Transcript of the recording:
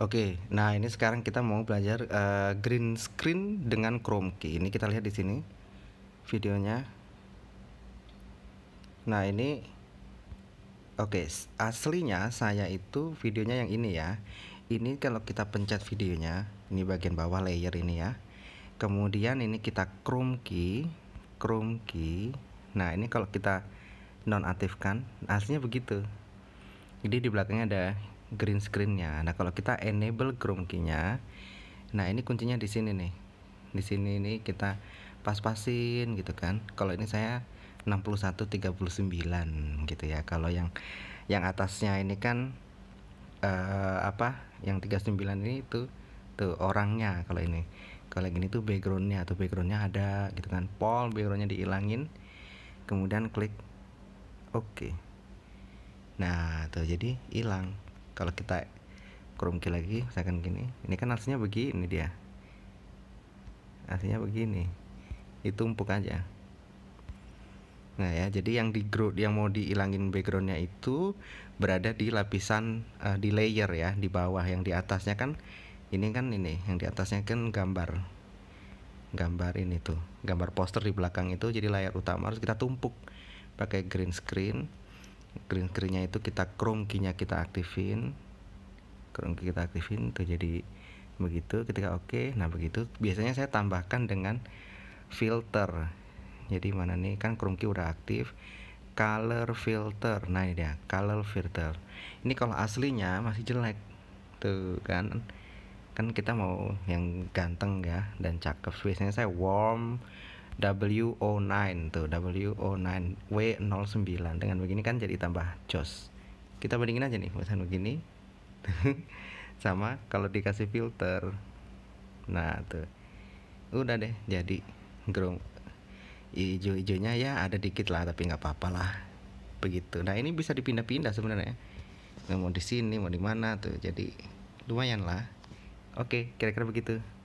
Oke, nah ini sekarang kita mau belajar uh, green screen dengan Chrome key. Ini kita lihat di sini videonya. Nah ini, oke okay, aslinya saya itu videonya yang ini ya. Ini kalau kita pencet videonya, ini bagian bawah layer ini ya. Kemudian ini kita Chrome key, Chrome key. Nah ini kalau kita nonaktifkan, aslinya begitu. Jadi di belakangnya ada green screennya. Nah kalau kita enable chrome keynya, nah ini kuncinya di sini nih. Di sini ini kita pas-pasin gitu kan. Kalau ini saya 6139 gitu ya. Kalau yang yang atasnya ini kan uh, apa? Yang 39 ini itu tuh orangnya kalau ini. Kalau yang ini tuh backgroundnya atau backgroundnya ada gitu kan. Pol backgroundnya dihilangin. Kemudian klik oke. Okay. Nah, tuh jadi hilang kalau kita kerumki lagi misalkan gini ini kan aslinya begini dia aslinya begini itu empuk aja nah ya jadi yang di grow yang mau dihilangin backgroundnya itu berada di lapisan uh, di layer ya di bawah yang di atasnya kan ini kan ini yang di atasnya kan gambar gambar ini tuh gambar poster di belakang itu jadi layar utama harus kita tumpuk pakai green screen green screennya itu kita chrome key-nya kita aktifin chrome key kita aktifin tuh jadi begitu ketika oke okay, nah begitu biasanya saya tambahkan dengan filter jadi mana nih kan chrome key udah aktif color filter nah ini dia color filter ini kalau aslinya masih jelek tuh kan kan kita mau yang ganteng ya dan cakep biasanya saya warm WO9 tuh WO9 W09 dengan begini kan jadi tambah jos kita bandingin aja nih misalnya begini sama kalau dikasih filter nah tuh udah deh jadi gerung hijau-hijaunya ya ada dikit lah tapi nggak apa-apa lah begitu nah ini bisa dipindah-pindah sebenarnya mau di sini mau di mana tuh jadi lumayan lah oke kira-kira begitu